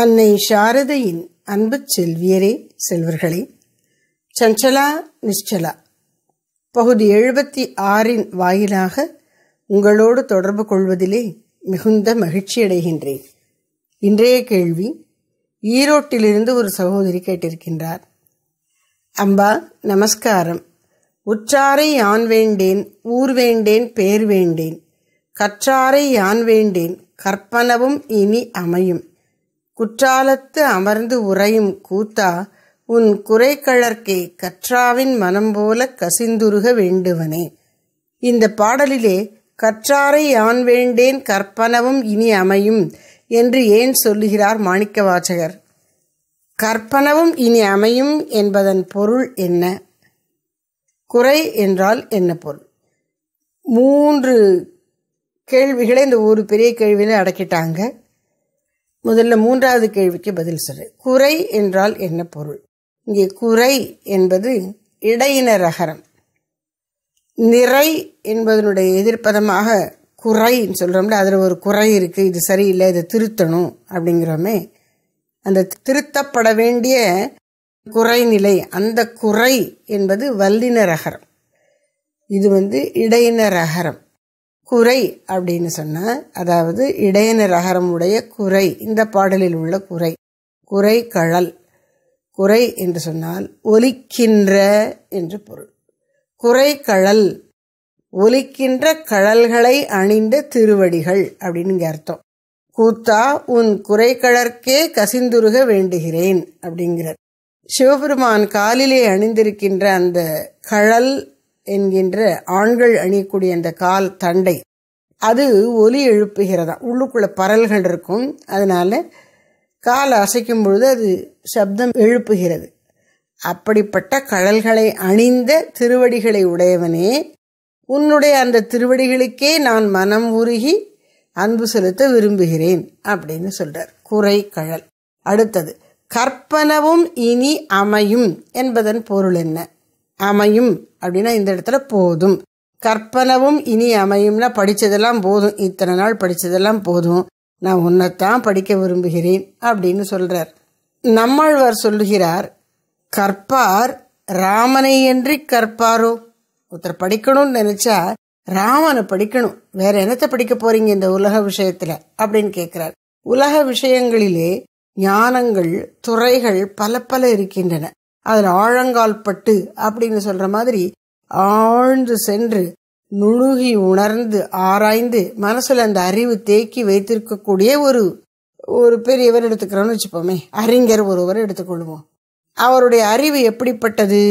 அன்னை சாரதையின் அன்பு செல்வியரே செல்வர்களே சஞ்சலா நிச்சலா பகுதி எழுபத்தி ஆறின் வாயிலாக உங்களோடு தொடர்பு கொள்வதிலே மிகுந்த மகிழ்ச்சி அடைகின்றேன் இன்றைய கேள்வி ஈரோட்டிலிருந்து ஒரு சகோதரி கேட்டிருக்கின்றார் அம்பா நமஸ்காரம் உற்றாரை யான் வேண்டேன் ஊர் வேண்டேன் பேர் வேண்டேன் கற்றாரை யான் வேண்டேன் கற்பனவும் இனி அமையும் குற்றாலத்து அமர்ந்து உறையும் கூத்தா உன் கழற்கை கற்றாவின் மனம் போல கசிந்துருக வேண்டுவனே இந்த பாடலிலே கற்றாரை யான் வேண்டேன் கற்பனவும் இனி அமையும் என்று ஏன் சொல்லுகிறார் மாணிக்க வாசகர் கற்பனவும் இனி அமையும் என்பதன் பொருள் என்ன குறை என்றால் என்ன பொருள் மூன்று கேள்விகளை இந்த ஒரு பெரிய கேள்வியில் அடக்கிட்டாங்க முதல்ல மூன்றாவது கேள்விக்கு பதில் சொல்றேன் குறை என்றால் என்ன பொருள் இங்கே குறை என்பது இடையின ரகரம் நிறை என்பதனுடைய எதிர்ப்பதமாக குறைன்னு சொல்கிறோம்ல அதில் ஒரு குறை இருக்குது இது சரியில்லை இதை திருத்தணும் அப்படிங்கிறோமே அந்த திருத்தப்பட வேண்டிய குறைநிலை அந்த குறை என்பது வல்லின ரகரம் இது வந்து இடையின ரகரம் குறை அப்படின்னு சொன்ன அதாவது இடையன ரகரமுடைய குறை இந்த பாடலில் உள்ள குறை குறை கழல் குறை என்று சொன்னால் ஒலிக்கின்ற என்று பொருள் குறை கழல் ஒலிக்கின்ற கழல்களை அணிந்த திருவடிகள் அப்படின்னு இங்கே அர்த்தம் கூத்தா உன் குறைக்கழற்கே கசிந்துருக வேண்டுகிறேன் அப்படிங்கிறார் சிவபெருமான் காலிலே அணிந்திருக்கின்ற அந்த கழல் என்கின்ற ஆண்கள் அணியக்கூடிய அந்த கால் தண்டை அது ஒலி எழுப்புகிறதா உள்ளுக்குள்ள பரல்கள் இருக்கும் அதனால கால் அசைக்கும் பொழுது அது சப்தம் எழுப்புகிறது அப்படிப்பட்ட கடல்களை அணிந்த திருவடிகளை உடையவனே உன்னுடைய அந்த திருவடிகளுக்கே நான் மனம் உருகி அன்பு செலுத்த விரும்புகிறேன் அப்படின்னு சொல்றார் குறை கழல் அடுத்தது கற்பனவும் இனி அமையும் என்பதன் பொருள் என்ன அமையும் அப்படின்னா இந்த இடத்துல போதும் கற்பனவும் இனி அமையும்னா படித்ததெல்லாம் போதும் இத்தனை நாள் படித்ததெல்லாம் போதும் நான் உன்னைத்தான் படிக்க விரும்புகிறேன் அப்படின்னு சொல்கிறார் நம்மாழ்வார் சொல்லுகிறார் கற்பார் ராமனை என்று கற்பாரோ ஒருத்தர் படிக்கணும்னு நினச்சா ராமனை படிக்கணும் வேற என்னத்தை படிக்க போறீங்க இந்த உலக விஷயத்துல அப்படின்னு கேட்கிறார் உலக விஷயங்களிலே ஞானங்கள் துறைகள் பல பல இருக்கின்றன அதில் ஆழங்கால் பட்டு அப்படின்னு சொல்ற மாதிரி ஆழ்ந்து சென்று நுணுகி உணர்ந்து ஆராய்ந்து மனசுல அந்த அறிவு தேக்கி வைத்திருக்கக்கூடிய ஒரு ஒரு பெரியவர் எடுத்துக்கிறோன்னு வச்சுப்போமே அறிஞர் ஒருவர் எடுத்துக்கொள்வோம் அவருடைய அறிவு எப்படிப்பட்டது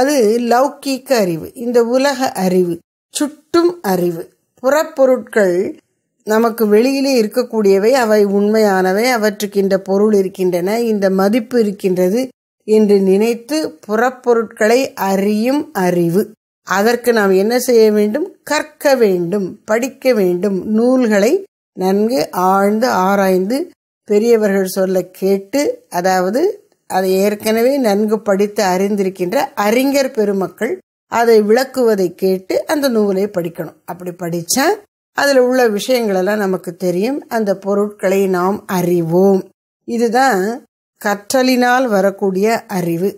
அது லௌகீக அறிவு இந்த உலக அறிவு சுற்றும் அறிவு புறப்பொருட்கள் நமக்கு வெளியிலே இருக்கக்கூடியவை அவை உண்மையானவை அவற்றுக்கின்ற பொருள் இருக்கின்றன இந்த மதிப்பு இருக்கின்றது என்று நினைத்து புறப்பொருட்களை அறியும் அறிவு அதற்கு நாம் என்ன செய்ய வேண்டும் கற்க வேண்டும் படிக்க வேண்டும் நூல்களை நன்கு ஆழ்ந்து ஆராய்ந்து பெரியவர்கள் சொல்ல கேட்டு அதாவது அதை ஏற்கனவே நன்கு படித்து அறிந்திருக்கின்ற அறிஞர் பெருமக்கள் அதை விளக்குவதை கேட்டு அந்த நூலை படிக்கணும் அப்படி படித்தா அதில் உள்ள விஷயங்களெல்லாம் நமக்கு தெரியும் அந்த பொருட்களை நாம் அறிவோம் இதுதான் கற்றலினால் வரக்கூடிய அறிவு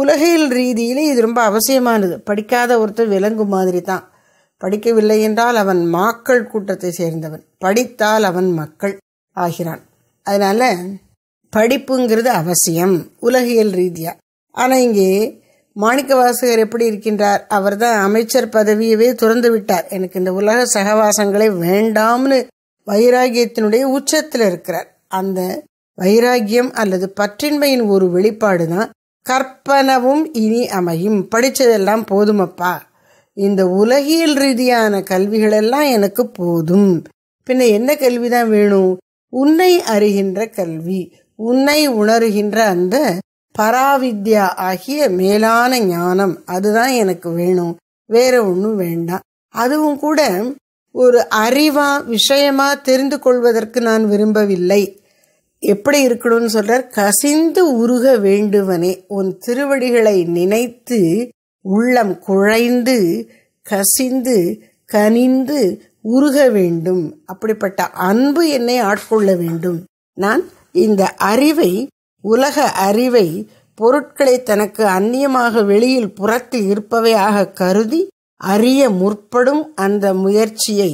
உலகியல் ரீதியிலே இது ரொம்ப அவசியமானது படிக்காத ஒருத்தர் விளங்கும் மாதிரி தான் படிக்கவில்லை என்றால் அவன் மாக்கள் கூட்டத்தை சேர்ந்தவன் படித்தால் அவன் மக்கள் ஆகிறான் அதனால் படிப்புங்கிறது அவசியம் உலகியல் ரீதியாக ஆனால் இங்கே மாணிக்க வாசகர் எப்படி இருக்கின்றார் அவர் தான் அமைச்சர் பதவியவே துறந்து விட்டார் எனக்கு இந்த உலக சகவாசங்களை வேண்டாம்னு வைராகியத்தினுடைய உச்சத்தில் இருக்கிறார் அந்த வைராக்கியம் அல்லது பற்றின்மையின் ஒரு வெளிப்பாடு தான் கற்பனவும் இனி அமையும் படித்ததெல்லாம் போதுமப்பா இந்த உலகியல் ரீதியான கல்விகளெல்லாம் எனக்கு போதும் பின்ன என்ன கல்வி தான் வேணும் உன்னை அறிகின்ற கல்வி உன்னை உணர்கின்ற அந்த பராவித்யா ஆகிய மேலான ஞானம் அதுதான் எனக்கு வேணும் வேற ஒன்றும் வேண்டாம் அதுவும் கூட ஒரு அறிவா விஷயமா தெரிந்து கொள்வதற்கு நான் விரும்பவில்லை எப்படி இருக்கணும்னு சொல்றார் கசிந்து உருக வேண்டுவனே உன் திருவடிகளை நினைத்து உள்ளம் குழைந்து கசிந்து கனிந்து உருக வேண்டும் அப்படிப்பட்ட அன்பு என்னை ஆட்கொள்ள வேண்டும் நான் இந்த அறிவை உலக அறிவை பொருட்களை தனக்கு அந்நியமாக வெளியில் புறத்தில் இருப்பவையாக கருதி அறிய முற்படும் அந்த முயற்சியை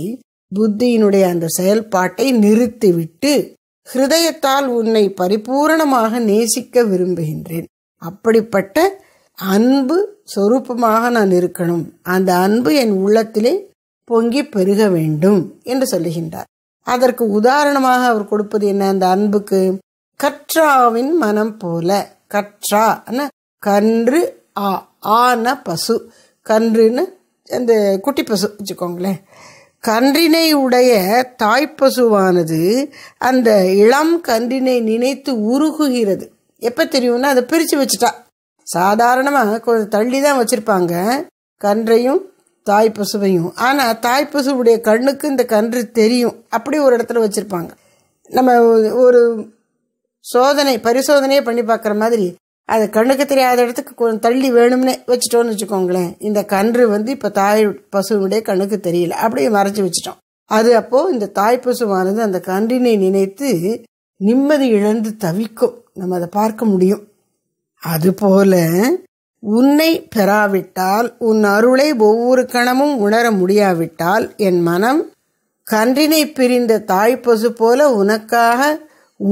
புத்தியினுடைய அந்த செயல்பாட்டை நிறுத்திவிட்டு ஹிருதயத்தால் உன்னை பரிபூரணமாக நேசிக்க விரும்புகின்றேன் அப்படிப்பட்ட அன்பு சொரூபமாக நான் இருக்கணும் அந்த அன்பு என் உள்ளத்திலே பொங்கி பெருக வேண்டும் என்று சொல்லுகின்றார் அதற்கு உதாரணமாக அவர் கொடுப்பது என்ன அந்த அன்புக்கு கற்றாவின் மனம் போல கற்றா கன்று ஆ ஆன பசு கன்றுன்னு அந்த குட்டி பசு வச்சுக்கோங்களேன் கன்றினை உடைய தாய்ப்பசுவானது அந்த இளம் கன்றினை நினைத்து உருகுகிறது எப்போ தெரியும்னா அதை பிரித்து வச்சுட்டா சாதாரணமாக கொஞ்சம் தள்ளி தான் வச்சுருப்பாங்க கன்றையும் தாய்ப்பசுவையும் ஆனால் தாய்ப்பசுவுடைய கண்ணுக்கு இந்த கன்று தெரியும் அப்படி ஒரு இடத்துல வச்சுருப்பாங்க நம்ம ஒரு சோதனை பரிசோதனையே பண்ணி பார்க்குற மாதிரி அது கண்ணுக்கு தெரியாத இடத்துக்கு கொஞ்சம் தள்ளி வேணும்னே வச்சுட்டோன்னு வச்சுக்கோங்களேன் இந்த கன்று வந்து இப்போ தாய் பசுவினுடைய கண்ணுக்கு தெரியல அப்படியே மறைச்சி வச்சுட்டோம் அது அப்போது இந்த தாய் பசுவானது அந்த கன்றினை நினைத்து நிம்மதி இழந்து தவிக்கும் நம்ம அதை பார்க்க முடியும் அதுபோல உன்னை பெறாவிட்டால் உன் அருளை ஒவ்வொரு கணமும் உணர முடியாவிட்டால் என் மனம் கன்றினை பிரிந்த தாய் பசு போல உனக்காக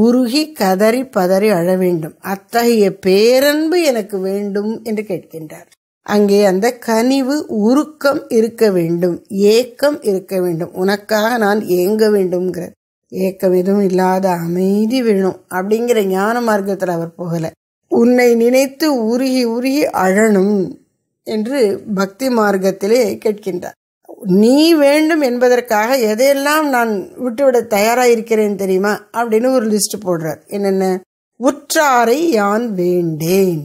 உருகி கதறி பதறி அழ வேண்டும் அத்தகைய பேரன்பு எனக்கு வேண்டும் என்று கேட்கின்றார் அங்கே அந்த கனிவு உருக்கம் இருக்க வேண்டும் ஏக்கம் இருக்க வேண்டும் உனக்காக நான் ஏங்க வேண்டும்ங்கிற ஏக்கம் எதுவும் இல்லாத அமைதி வேணும் அப்படிங்கிற ஞான மார்க்கத்தில் அவர் போகலை உன்னை நினைத்து உருகி உருகி அழணும் என்று பக்தி மார்க்கத்திலே கேட்கின்றார் நீ வேண்டும் என்பதற்காக எதையெல்லாம் நான் விட்டுவிட தயாராக இருக்கிறேன் தெரியுமா அப்படின்னு ஒரு லிஸ்ட் போடுறார் என்னென்ன உற்றாரை யான் வேண்டேன்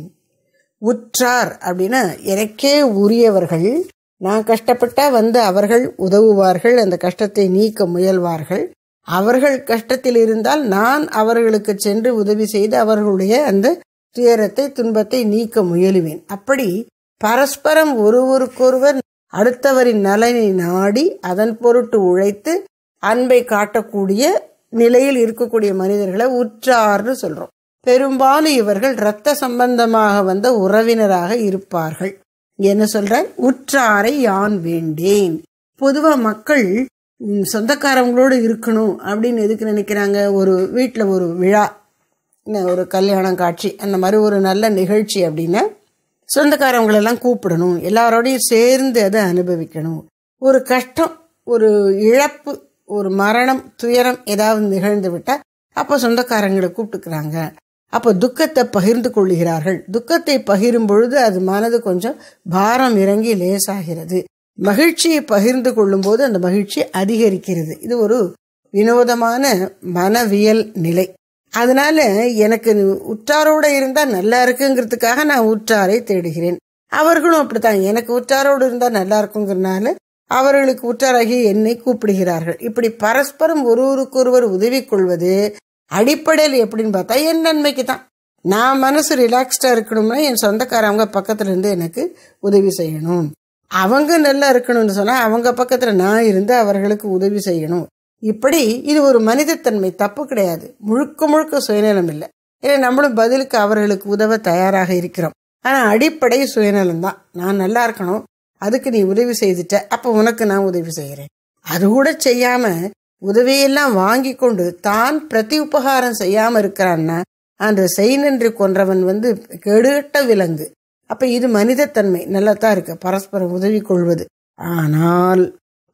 உற்றார் அப்படின்னா எனக்கே உரியவர்கள் நான் கஷ்டப்பட்டால் வந்து அவர்கள் உதவுவார்கள் அந்த கஷ்டத்தை நீக்க முயல்வார்கள் அவர்கள் கஷ்டத்தில் இருந்தால் நான் அவர்களுக்கு சென்று உதவி செய்து அவர்களுடைய அந்த துயரத்தை துன்பத்தை நீக்க முயலுவேன் அப்படி பரஸ்பரம் ஒருவருக்கொருவர் அடுத்தவரின் நலனை நாடி அதன் பொருட்டு உழைத்து அன்பை காட்டக்கூடிய நிலையில் இருக்கக்கூடிய மனிதர்களை உற்றார்னு சொல்றோம் பெரும்பாலும் இவர்கள் இரத்த சம்பந்தமாக வந்த உறவினராக இருப்பார்கள் என்ன சொல்ற உற்றாரை யான் வேண்டேன் பொதுவா மக்கள் சொந்தக்காரங்களோடு இருக்கணும் அப்படின்னு எதுக்கு நினைக்கிறாங்க ஒரு வீட்டில் ஒரு விழா ஒரு கல்யாணம் காட்சி அந்த மாதிரி ஒரு நல்ல நிகழ்ச்சி அப்படின்னா சொந்தக்காரவங்களெல்லாம் கூப்பிடணும் எல்லாரோடையும் சேர்ந்து அதை அனுபவிக்கணும் ஒரு கஷ்டம் ஒரு இழப்பு ஒரு மரணம் துயரம் ஏதாவது நிகழ்ந்து விட்டால் அப்போ சொந்தக்காரங்களை கூப்பிட்டுக்கிறாங்க அப்போ துக்கத்தை பகிர்ந்து கொள்கிறார்கள் துக்கத்தை பகிரும் பொழுது அது மனது கொஞ்சம் பாரம் இறங்கி லேசாகிறது மகிழ்ச்சியை பகிர்ந்து கொள்ளும்போது அந்த மகிழ்ச்சி அதிகரிக்கிறது இது ஒரு வினோதமான மனவியல் நிலை அதனால எனக்கு உற்றாரோட இருந்தால் நல்லா இருக்குங்கிறதுக்காக நான் உற்றாரை தேடுகிறேன் அவர்களும் அப்படித்தான் எனக்கு உற்றாரோடு இருந்தால் நல்லா இருக்குங்கிறனால அவர்களுக்கு உற்றாராகி என்னை கூப்பிடுகிறார்கள் இப்படி பரஸ்பரம் ஒருவருக்கொருவர் உதவி கொள்வது அடிப்படையில் எப்படின்னு பார்த்தா என் நன்மைக்கு தான் நான் மனசு ரிலாக்ஸ்டா இருக்கணும்னா என் சொந்தக்காரவங்க பக்கத்துல இருந்து எனக்கு உதவி செய்யணும் அவங்க நல்லா இருக்கணும்னு சொன்னா அவங்க பக்கத்துல நான் இருந்து அவர்களுக்கு உதவி செய்யணும் இப்படி இது ஒரு மனிதத்தன்மை தப்பு கிடையாது முழுக்க முழுக்க சுயநலம் இல்லை ஏன்னா நம்மளும் பதிலுக்கு அவர்களுக்கு உதவ தயாராக இருக்கிறோம் ஆனால் அடிப்படை சுயநலம் தான் நான் நல்லா இருக்கணும் அதுக்கு நீ உதவி செய்துட்ட அப்போ உனக்கு நான் உதவி செய்கிறேன் அது கூட செய்யாமல் உதவியெல்லாம் வாங்கி கொண்டு தான் பிரதி உபகாரம் செய்யாமல் இருக்கிறான்னா அந்த செய்நன்றி கொன்றவன் வந்து கெடுட்ட விலங்கு அப்போ இது மனிதத்தன்மை நல்லா தான் இருக்கு பரஸ்பரம் உதவி கொள்வது ஆனால்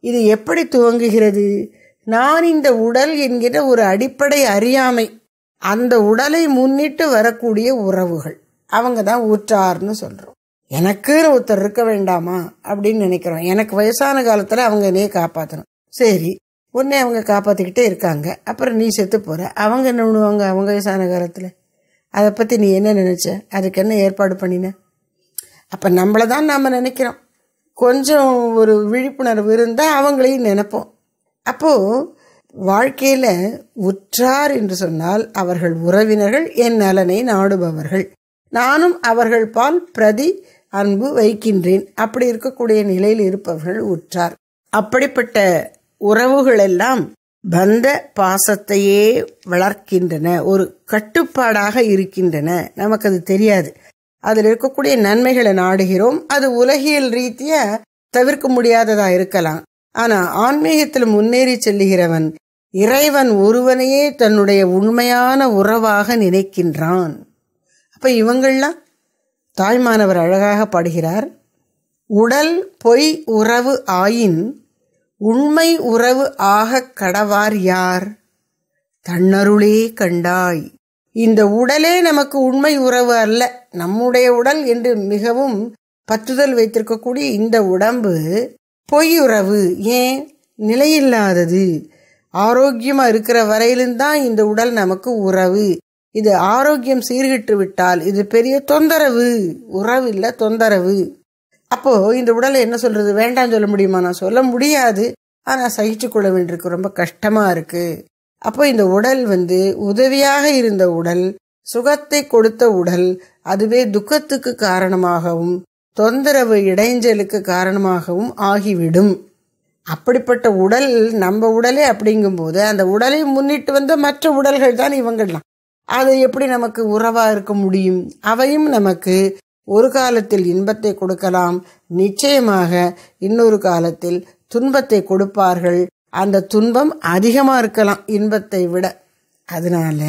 இது எப்படி துவங்குகிறது நான் இந்த உடல் என்கிற ஒரு அடிப்படை அறியாமை அந்த உடலை முன்னிட்டு வரக்கூடிய உறவுகள் அவங்க தான் ஊற்றார்னு சொல்கிறோம் எனக்குன்னு ஒருத்தர் இருக்க வேண்டாமா அப்படின்னு நினைக்கிறோம் எனக்கு வயசான காலத்தில் அவங்க என்னையே காப்பாற்றணும் சரி உடனே அவங்க காப்பாற்றிக்கிட்டே இருக்காங்க அப்புறம் நீ செத்து போகிற அவங்க என்ன பண்ணுவாங்க அவங்க வயசான காலத்தில் அதை பற்றி நீ என்ன நினச்ச அதுக்கு என்ன ஏற்பாடு பண்ணின அப்போ நம்மளை தான் நாம் நினைக்கிறோம் கொஞ்சம் ஒரு விழிப்புணர்வு இருந்தால் அவங்களையும் நினைப்போம் அப்போது வாழ்க்கையில் உற்றார் என்று சொன்னால் அவர்கள் உறவினர்கள் என் நலனை நாடுபவர்கள் நானும் அவர்கள் பால் பிரதி அன்பு வைக்கின்றேன் அப்படி இருக்கக்கூடிய நிலையில் இருப்பவர்கள் உற்றார் அப்படிப்பட்ட உறவுகளெல்லாம் பந்த பாசத்தையே வளர்க்கின்றன ஒரு கட்டுப்பாடாக இருக்கின்றன நமக்கு அது தெரியாது அதில் இருக்கக்கூடிய நன்மைகளை நாடுகிறோம் அது உலகியல் ரீதியாக தவிர்க்க முடியாததாக இருக்கலாம் ஆனா ஆன்மீகத்தில் முன்னேறி செல்லுகிறவன் இறைவன் ஒருவனையே தன்னுடைய உண்மையான உறவாக நினைக்கின்றான் அப்ப இவங்கள்லாம் தாய்மானவர் அழகாக பாடுகிறார் உடல் பொய் உறவு ஆயின் உண்மை உறவு ஆக கடவார் யார் தன்னருளே கண்டாய் இந்த உடலே நமக்கு உண்மை உறவு அல்ல நம்முடைய உடல் என்று மிகவும் பற்றுதல் வைத்திருக்கக்கூடிய இந்த உடம்பு பொய்யுறவு ஏன் நிலையில்லாதது ஆரோக்கியமாக இருக்கிற வரையிலும் தான் இந்த உடல் நமக்கு உறவு இது ஆரோக்கியம் சீர்கிட்டு விட்டால் இது பெரிய தொந்தரவு உறவு இல்லை தொந்தரவு அப்போ இந்த உடலை என்ன சொல்றது வேண்டாம் சொல்ல முடியுமா நான் சொல்ல முடியாது ஆனால் சகிச்சு கொள்ள வேண்டியிருக்கு ரொம்ப கஷ்டமாக இருக்கு அப்போ இந்த உடல் வந்து உதவியாக இருந்த உடல் சுகத்தை கொடுத்த உடல் அதுவே துக்கத்துக்கு காரணமாகவும் தொந்தரவு இடைஞ்சலுக்கு காரணமாகவும் ஆகிவிடும் அப்படிப்பட்ட உடல் நம்ம உடலே அப்படிங்கும்போது அந்த உடலை முன்னிட்டு வந்த மற்ற உடல்கள் தான் இவங்கள்லாம் அது எப்படி நமக்கு உறவாக இருக்க முடியும் அவையும் நமக்கு ஒரு காலத்தில் இன்பத்தை கொடுக்கலாம் நிச்சயமாக இன்னொரு காலத்தில் துன்பத்தை கொடுப்பார்கள் அந்த துன்பம் அதிகமாக இருக்கலாம் இன்பத்தை விட அதனால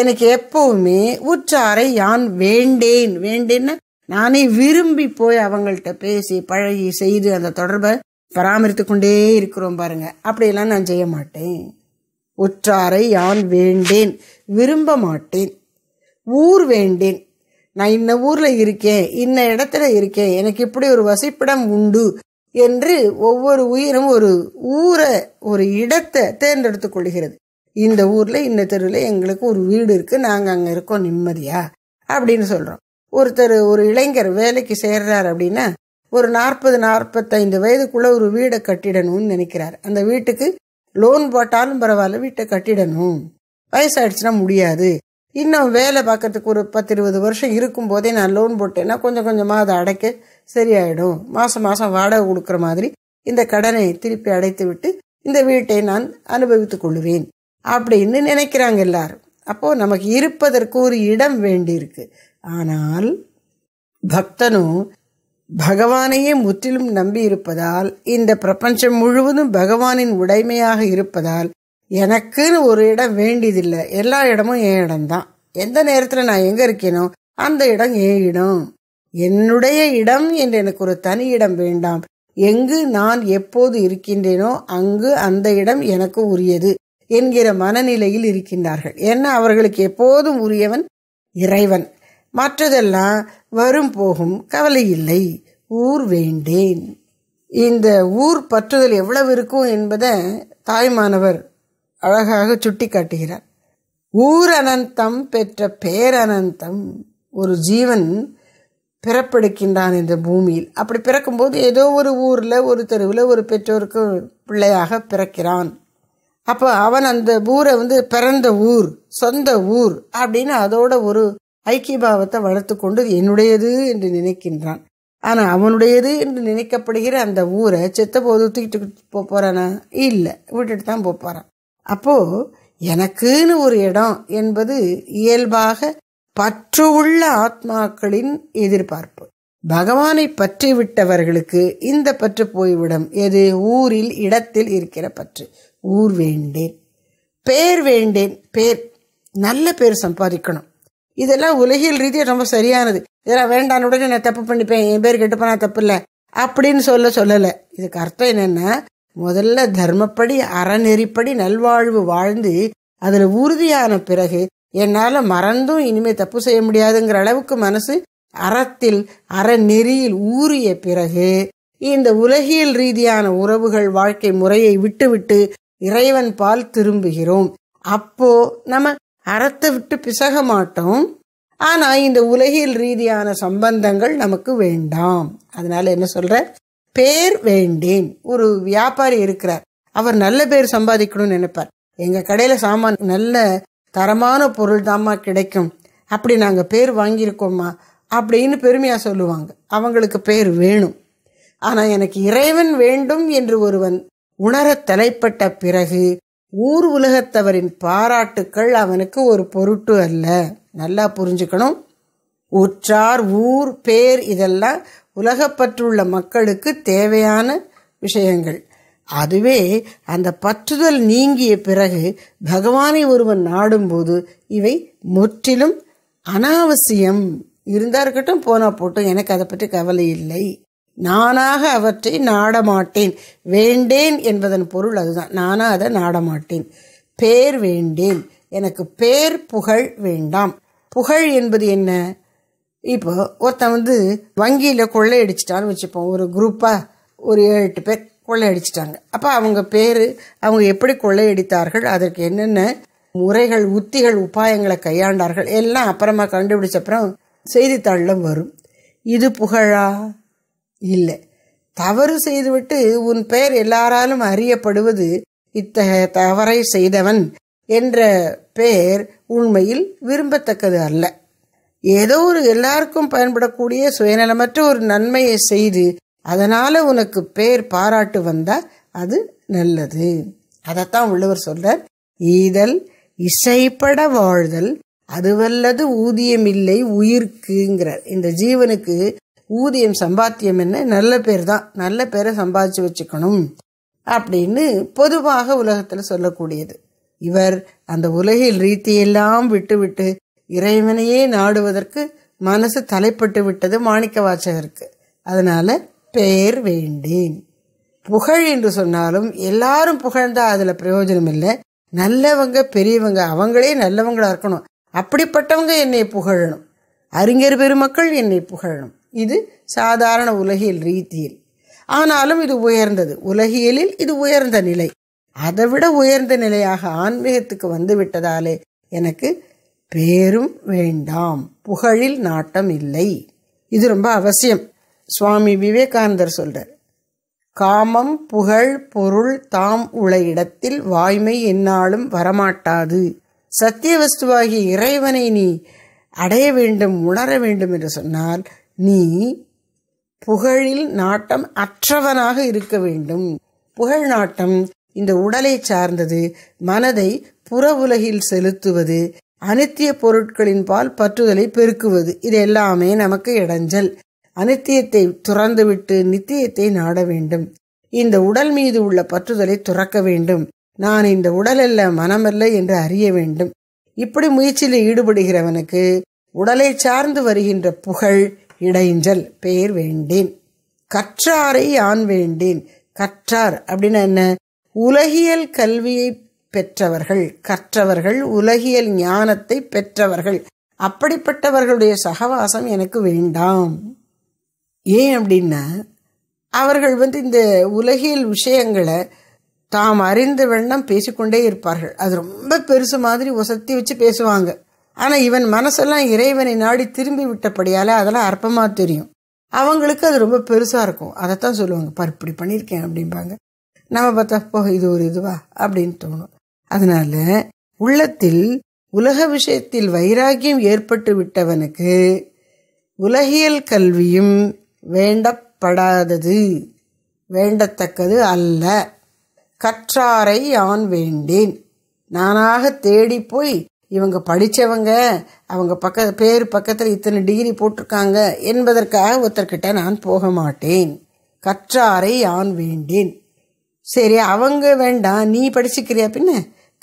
எனக்கு எப்பவுமே உற்றாரை யான் வேண்டேன் வேண்டேன்னா நானே விரும்பி போய் அவங்கள்ட்ட பேசி பழகி செய்து அந்த தொடர்பை பராமரித்து கொண்டே இருக்கிறோம் பாருங்க அப்படியெல்லாம் நான் செய்ய மாட்டேன் ஒற்றாரை யான் வேண்டேன் விரும்ப மாட்டேன் ஊர் வேண்டேன் நான் இன்ன ஊரில் இருக்கேன் இன்ன இடத்துல இருக்கேன் எனக்கு இப்படி ஒரு வசிப்பிடம் உண்டு என்று ஒவ்வொரு உயிரும் ஒரு ஊரை ஒரு இடத்தை தேர்ந்தெடுத்துக் கொள்கிறது இந்த ஊரில் இந்த தெருவில் எங்களுக்கு ஒரு வீடு இருக்குது நாங்கள் அங்கே இருக்கோம் நிம்மதியா அப்படின்னு சொல்கிறோம் ஒருத்தர் ஒரு இளைஞர் வேலைக்கு சேர்றார் அப்படின்னா ஒரு நாற்பது நாற்பத்தைந்து வயதுக்குள்ளே ஒரு வீடை கட்டிடணும்னு நினைக்கிறார் அந்த வீட்டுக்கு லோன் போட்டாலும் பரவாயில்ல வீட்டை கட்டிடணும் வயசாயிடுச்சுன்னா முடியாது இன்னும் வேலை பார்க்கறதுக்கு ஒரு பத்து இருபது வருஷம் இருக்கும் போதே நான் லோன் போட்டேன்னா கொஞ்சம் கொஞ்சமாக அதை அடைக்க சரியாயிடும் மாதம் மாதம் வாடகை கொடுக்குற மாதிரி இந்த கடனை திருப்பி அடைத்து விட்டு இந்த வீட்டை நான் அனுபவித்துக் கொள்வேன் அப்படின்னு நினைக்கிறாங்க எல்லாரும் அப்போது நமக்கு இருப்பதற்கு ஒரு இடம் வேண்டி இருக்கு ஆனால் பக்தனோ பகவானையே முற்றிலும் நம்பி இருப்பதால் இந்த பிரபஞ்சம் முழுவதும் பகவானின் உடைமையாக இருப்பதால் எனக்குன்னு ஒரு இடம் வேண்டியதில்லை எல்லா இடமும் என் இடம்தான் எந்த நேரத்தில் நான் எங்கே இருக்கேனோ அந்த இடம் என் இடம் என்னுடைய இடம் என்று எனக்கு ஒரு தனி இடம் வேண்டாம் எங்கு நான் எப்போது இருக்கின்றேனோ அங்கு அந்த இடம் எனக்கு உரியது என்கிற மனநிலையில் இருக்கின்றார்கள் என்ன அவர்களுக்கு எப்போதும் உரியவன் இறைவன் மற்றதெல்லாம் வரும் போகும் கவலை இல்லை ஊர் வேண்டேன் இந்த ஊர் பற்றுதல் எவ்வளவு இருக்கும் என்பதை தாய்மானவர் அழகாக சுட்டி காட்டுகிறார் ஊர் அனந்தம் பெற்ற பேரனந்தம் ஒரு ஜீவன் பிறப்பெடுக்கின்றான் இந்த பூமியில் அப்படி பிறக்கும்போது ஏதோ ஒரு ஊரில் ஒரு தெருவில் ஒரு பெற்றோருக்கு பிள்ளையாக பிறக்கிறான் அப்போ அவன் அந்த ஊரை வந்து பிறந்த ஊர் சொந்த ஊர் அப்படின்னு அதோட ஒரு பாவத்தை வளர்த்து கொண்டு என்னுடையது என்று நினைக்கின்றான் ஆனால் அவனுடையது என்று நினைக்கப்படுகிற அந்த ஊரை செத்த போது தூக்கிட்டு போக போகிறானா இல்லை விட்டுட்டு தான் போக போகிறான் அப்போது எனக்குன்னு ஒரு இடம் என்பது இயல்பாக பற்று உள்ள ஆத்மாக்களின் எதிர்பார்ப்பு பகவானை பற்றி விட்டவர்களுக்கு இந்த பற்று போய்விடும் எது ஊரில் இடத்தில் இருக்கிற பற்று ஊர் வேண்டேன் பேர் வேண்டேன் பேர் நல்ல பேர் சம்பாதிக்கணும் இதெல்லாம் உலகியல் ரீதியாக ரொம்ப சரியானது இதெல்லாம் வேண்டான உடனே நான் தப்பு பண்ணிப்பேன் என் பேர் கெட்டு போனால் தப்பு இல்லை அப்படின்னு சொல்ல சொல்லலை இதுக்கு அர்த்தம் என்னென்னா முதல்ல தர்மப்படி அறநெறிப்படி நல்வாழ்வு வாழ்ந்து அதில் உறுதியான பிறகு என்னால் மறந்தும் இனிமேல் தப்பு செய்ய முடியாதுங்கிற அளவுக்கு மனசு அறத்தில் அறநெறியில் ஊறிய பிறகு இந்த உலகியல் ரீதியான உறவுகள் வாழ்க்கை முறையை விட்டுவிட்டு இறைவன் பால் திரும்புகிறோம் அப்போ நம்ம அறத்தை விட்டு பிசக மாட்டோம் ஆனால் இந்த உலகில் ரீதியான சம்பந்தங்கள் நமக்கு வேண்டாம் அதனால என்ன சொல்ற பேர் வேண்டேன் ஒரு வியாபாரி இருக்கிறார் அவர் நல்ல பேர் சம்பாதிக்கணும்னு நினைப்பார் எங்க கடையில சாமான் நல்ல தரமான பொருள் தாம்மா கிடைக்கும் அப்படி நாங்கள் பேர் வாங்கியிருக்கோம்மா அப்படின்னு பெருமையாக சொல்லுவாங்க அவங்களுக்கு பேர் வேணும் ஆனால் எனக்கு இறைவன் வேண்டும் என்று ஒருவன் உணர தலைப்பட்ட பிறகு ஊர் உலகத்தவரின் பாராட்டுக்கள் அவனுக்கு ஒரு பொருட்டு அல்ல நல்லா புரிஞ்சுக்கணும் உற்றார் ஊர் பேர் இதெல்லாம் உலகப்பற்றுள்ள மக்களுக்கு தேவையான விஷயங்கள் அதுவே அந்த பற்றுதல் நீங்கிய பிறகு பகவானை ஒருவன் நாடும்போது இவை முற்றிலும் அனாவசியம் இருந்தா இருக்கட்டும் போனால் போட்டும் எனக்கு அதை பற்றி கவலை இல்லை நானாக அவற்றை நாடமாட்டேன் வேண்டேன் என்பதன் பொருள் அதுதான் நானாக அதை நாடமாட்டேன் பேர் வேண்டேன் எனக்கு பேர் புகழ் வேண்டாம் புகழ் என்பது என்ன இப்போ ஒருத்தன் வந்து வங்கியில் கொள்ளையடிச்சிட்டான்னு வச்சுப்போம் ஒரு குரூப்பாக ஒரு ஏழு எட்டு பேர் கொள்ளையடிச்சிட்டாங்க அப்போ அவங்க பேர் அவங்க எப்படி கொள்ளையடித்தார்கள் அதற்கு என்னென்ன முறைகள் உத்திகள் உபாயங்களை கையாண்டார்கள் எல்லாம் அப்புறமா கண்டுபிடிச்ச அப்புறம் செய்தித்தாளில் வரும் இது புகழா இல்லை தவறு செய்துவிட்டு உன் பெயர் எல்லாராலும் அறியப்படுவது இத்தகைய தவறை செய்தவன் என்ற பெயர் உண்மையில் விரும்பத்தக்கது அல்ல ஏதோ ஒரு எல்லாருக்கும் பயன்படக்கூடிய சுயநலமற்ற ஒரு நன்மையை செய்து அதனால உனக்கு பேர் பாராட்டு வந்தா அது நல்லது அதைத்தான் உள்ளவர் சொல்றார் ஈதல் இசைப்பட வாழ்தல் அதுவல்லது ஊதியமில்லை உயிர்க்குங்கிறார் இந்த ஜீவனுக்கு ஊதியம் சம்பாத்தியம் என்ன நல்ல பேர் தான் நல்ல பேரை சம்பாதிச்சு வச்சுக்கணும் அப்படின்னு பொதுவாக உலகத்தில் சொல்லக்கூடியது இவர் அந்த உலகில் ரீதியெல்லாம் விட்டுவிட்டு இறைவனையே நாடுவதற்கு மனசு தலைப்பட்டு விட்டது மாணிக்க வாச்சகருக்கு அதனால பெயர் வேண்டேன் புகழ் என்று சொன்னாலும் எல்லாரும் புகழ்ந்தா அதில் பிரயோஜனம் இல்லை நல்லவங்க பெரியவங்க அவங்களே நல்லவங்களா இருக்கணும் அப்படிப்பட்டவங்க என்னை புகழணும் அறிஞர் பெருமக்கள் என்னை புகழணும் இது சாதாரண உலகியல் ரீதியில் ஆனாலும் இது உயர்ந்தது உலகியலில் இது உயர்ந்த நிலை அதைவிட உயர்ந்த நிலையாக ஆன்மீகத்துக்கு வந்து விட்டதாலே எனக்கு பேரும் வேண்டாம் புகழில் நாட்டம் இல்லை இது ரொம்ப அவசியம் சுவாமி விவேகானந்தர் சொல்றார் காமம் புகழ் பொருள் தாம் உள்ள இடத்தில் வாய்மை என்னாலும் வரமாட்டாது சத்திய வஸ்துவாகிய இறைவனை நீ அடைய வேண்டும் உணர வேண்டும் என்று சொன்னால் நீ புகழில் நாட்டம் அற்றவனாக இருக்க வேண்டும் புகழ் நாட்டம் இந்த உடலை சார்ந்தது மனதை புற உலகில் செலுத்துவது அனித்திய பொருட்களின் பால் பற்றுதலை பெருக்குவது இது எல்லாமே நமக்கு இடைஞ்சல் அனித்தியத்தை துறந்துவிட்டு நித்தியத்தை நாட வேண்டும் இந்த உடல் மீது உள்ள பற்றுதலை துறக்க வேண்டும் நான் இந்த உடல் அல்ல மனமல்ல என்று அறிய வேண்டும் இப்படி முயற்சியில் ஈடுபடுகிறவனுக்கு உடலை சார்ந்து வருகின்ற புகழ் இடைஞ்சல் பெயர் வேண்டேன் கற்றாரை யான் வேண்டேன் கற்றார் அப்படின்னு என்ன உலகியல் கல்வியை பெற்றவர்கள் கற்றவர்கள் உலகியல் ஞானத்தை பெற்றவர்கள் அப்படிப்பட்டவர்களுடைய சகவாசம் எனக்கு வேண்டாம் ஏன் அப்படின்னா அவர்கள் வந்து இந்த உலகியல் விஷயங்களை தாம் அறிந்த வண்ணம் பேசிக்கொண்டே இருப்பார்கள் அது ரொம்ப பெருசு மாதிரி உசத்தி வச்சு பேசுவாங்க ஆனால் இவன் மனசெல்லாம் இறைவனை நாடி திரும்பி விட்டபடியால் அதெல்லாம் அற்பமாக தெரியும் அவங்களுக்கு அது ரொம்ப பெருசாக இருக்கும் அதைத்தான் சொல்லுவாங்க பர் இப்படி பண்ணியிருக்கேன் அப்படிம்பாங்க நம்ம பார்த்தா போ இது ஒரு இதுவா அப்படின்னு தோணும் அதனால உள்ளத்தில் உலக விஷயத்தில் வைராகியம் ஏற்பட்டு விட்டவனுக்கு உலகியல் கல்வியும் வேண்டப்படாதது வேண்டத்தக்கது அல்ல கற்றாரை யான் வேண்டேன் நானாக தேடி போய் இவங்க படித்தவங்க அவங்க பக்க பேர் பக்கத்தில் இத்தனை டிகிரி போட்டிருக்காங்க என்பதற்காக ஒருத்தர்கிட்ட நான் போக மாட்டேன் கற்றாரை யான் வேண்டேன் சரி அவங்க வேண்டாம் நீ படிச்சுக்கிறியா பின்ன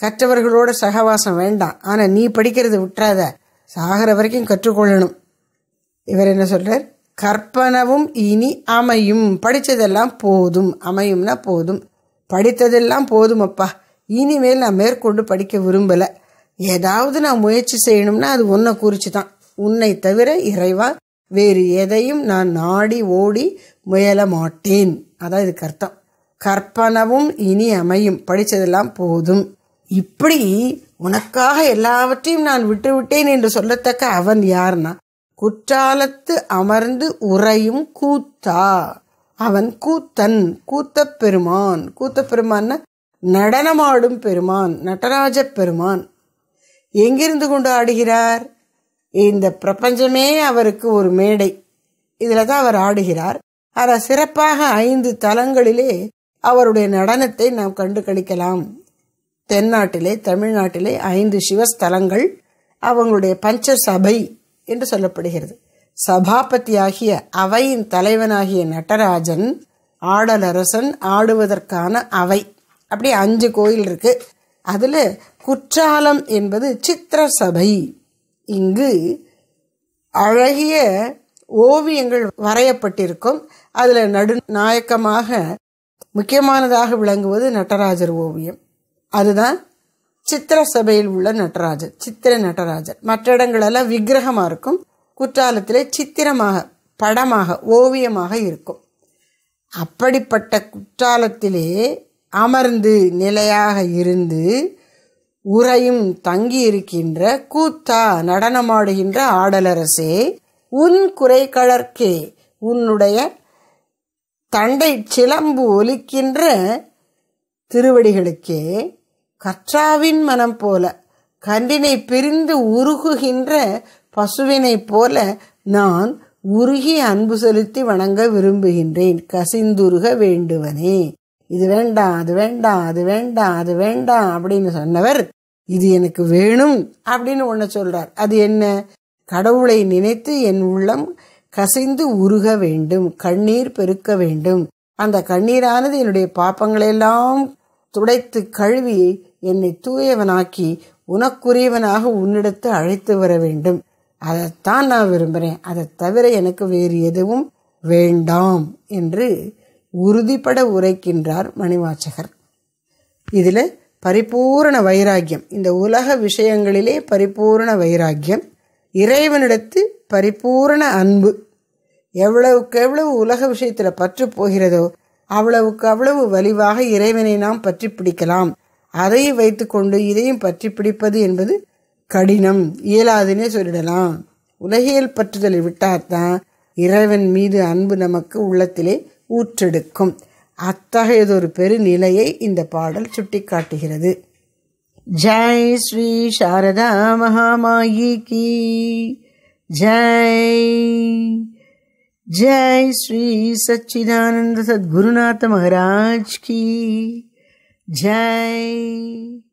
கற்றவர்களோட சகவாசம் வேண்டாம் ஆனால் நீ படிக்கிறது விட்டுறாத சாகிற வரைக்கும் கற்றுக்கொள்ளணும் இவர் என்ன சொல்கிறார் கற்பனவும் இனி அமையும் படித்ததெல்லாம் போதும் அமையும்னா போதும் படித்ததெல்லாம் போதும் அப்பா இனிமேல் நான் மேற்கொண்டு படிக்க விரும்பலை ஏதாவது நான் முயற்சி செய்யணும்னா அது உன்னை குறித்து தான் உன்னை தவிர இறைவா வேறு எதையும் நான் நாடி ஓடி முயல மாட்டேன் அதான் இதுக்கு அர்த்தம் கற்பனவும் இனி அமையும் படித்ததெல்லாம் போதும் இப்படி உனக்காக எல்லாவற்றையும் நான் விட்டுவிட்டேன் என்று சொல்லத்தக்க அவன் யார்னா குற்றாலத்து அமர்ந்து உறையும் கூத்தா அவன் கூத்தன் கூத்த பெருமான் கூத்த பெருமான்னா நடனமாடும் பெருமான் நடராஜ பெருமான் எங்கிருந்து கொண்டு ஆடுகிறார் இந்த பிரபஞ்சமே அவருக்கு ஒரு மேடை இதில் தான் அவர் ஆடுகிறார் ஆனால் சிறப்பாக ஐந்து தலங்களிலே அவருடைய நடனத்தை நாம் கண்டு கழிக்கலாம் தென்னாட்டிலே தமிழ்நாட்டிலே ஐந்து சிவஸ்தலங்கள் அவங்களுடைய பஞ்ச சபை என்று சொல்லப்படுகிறது சபாபதியாகிய அவையின் தலைவனாகிய நடராஜன் ஆடலரசன் ஆடுவதற்கான அவை அப்படி அஞ்சு கோயில் இருக்குது அதில் குற்றாலம் என்பது சித்திர சபை இங்கு அழகிய ஓவியங்கள் வரையப்பட்டிருக்கும் அதில் நடுநாயக்கமாக முக்கியமானதாக விளங்குவது நடராஜர் ஓவியம் அதுதான் சித்திர சபையில் உள்ள நடராஜர் சித்திர நடராஜர் மற்ற இடங்களெல்லாம் விக்கிரகமாக இருக்கும் குற்றாலத்திலே சித்திரமாக படமாக ஓவியமாக இருக்கும் அப்படிப்பட்ட குற்றாலத்திலே அமர்ந்து நிலையாக இருந்து உரையும் தங்கியிருக்கின்ற கூத்தா நடனமாடுகின்ற ஆடலரசே உன் குறைகளற்கே உன்னுடைய தண்டை சிலம்பு ஒலிக்கின்ற திருவடிகளுக்கே கற்றாவின் மனம் போல கன்றினை பிரிந்து உருகுகின்ற பசுவினைப் போல நான் உருகி அன்பு செலுத்தி வணங்க விரும்புகின்றேன் கசிந்துருக வேண்டுவனே இது வேண்டாம் அது வேண்டாம் அது வேண்டாம் அது வேண்டாம் அப்படின்னு சொன்னவர் இது எனக்கு வேணும் அப்படின்னு ஒன்று சொல்றார் அது என்ன கடவுளை நினைத்து என் உள்ளம் கசைந்து உருக வேண்டும் கண்ணீர் பெருக்க வேண்டும் அந்த கண்ணீரானது என்னுடைய பாப்பங்களையெல்லாம் துடைத்து கழுவி என்னை தூயவனாக்கி உனக்குரியவனாக உன்னிடத்து அழைத்து வர வேண்டும் அதைத்தான் நான் விரும்புகிறேன் அதை தவிர எனக்கு வேறு எதுவும் வேண்டாம் என்று உறுதிப்பட உரைக்கின்றார் மணிவாச்சகர் இதில் பரிபூரண வைராக்கியம் இந்த உலக விஷயங்களிலே பரிபூரண வைராக்கியம் இறைவனிடத்து பரிபூரண அன்பு எவ்வளவுக்கு எவ்வளவு உலக விஷயத்தில் பற்று போகிறதோ அவ்வளவுக்கு அவ்வளவு வலிவாக இறைவனை நாம் பற்றி பிடிக்கலாம் அதை வைத்துக்கொண்டு இதையும் பற்றி பிடிப்பது என்பது கடினம் இயலாதுன்னே சொல்லிடலாம் உலகியல் பற்றுதலை விட்டால்தான் இறைவன் மீது அன்பு நமக்கு உள்ளத்திலே ஊற்றெடுக்கும் அத்தகையதொரு பெருநிலையை இந்த பாடல் சுட்டிக்காட்டுகிறது ஜெய் ஸ்ரீ சாரதா மகாமாயி கி ஜெய் ஜெய் ஸ்ரீ சச்சிதானந்த சத்குருநாத மகராஜ் கி ஜெய்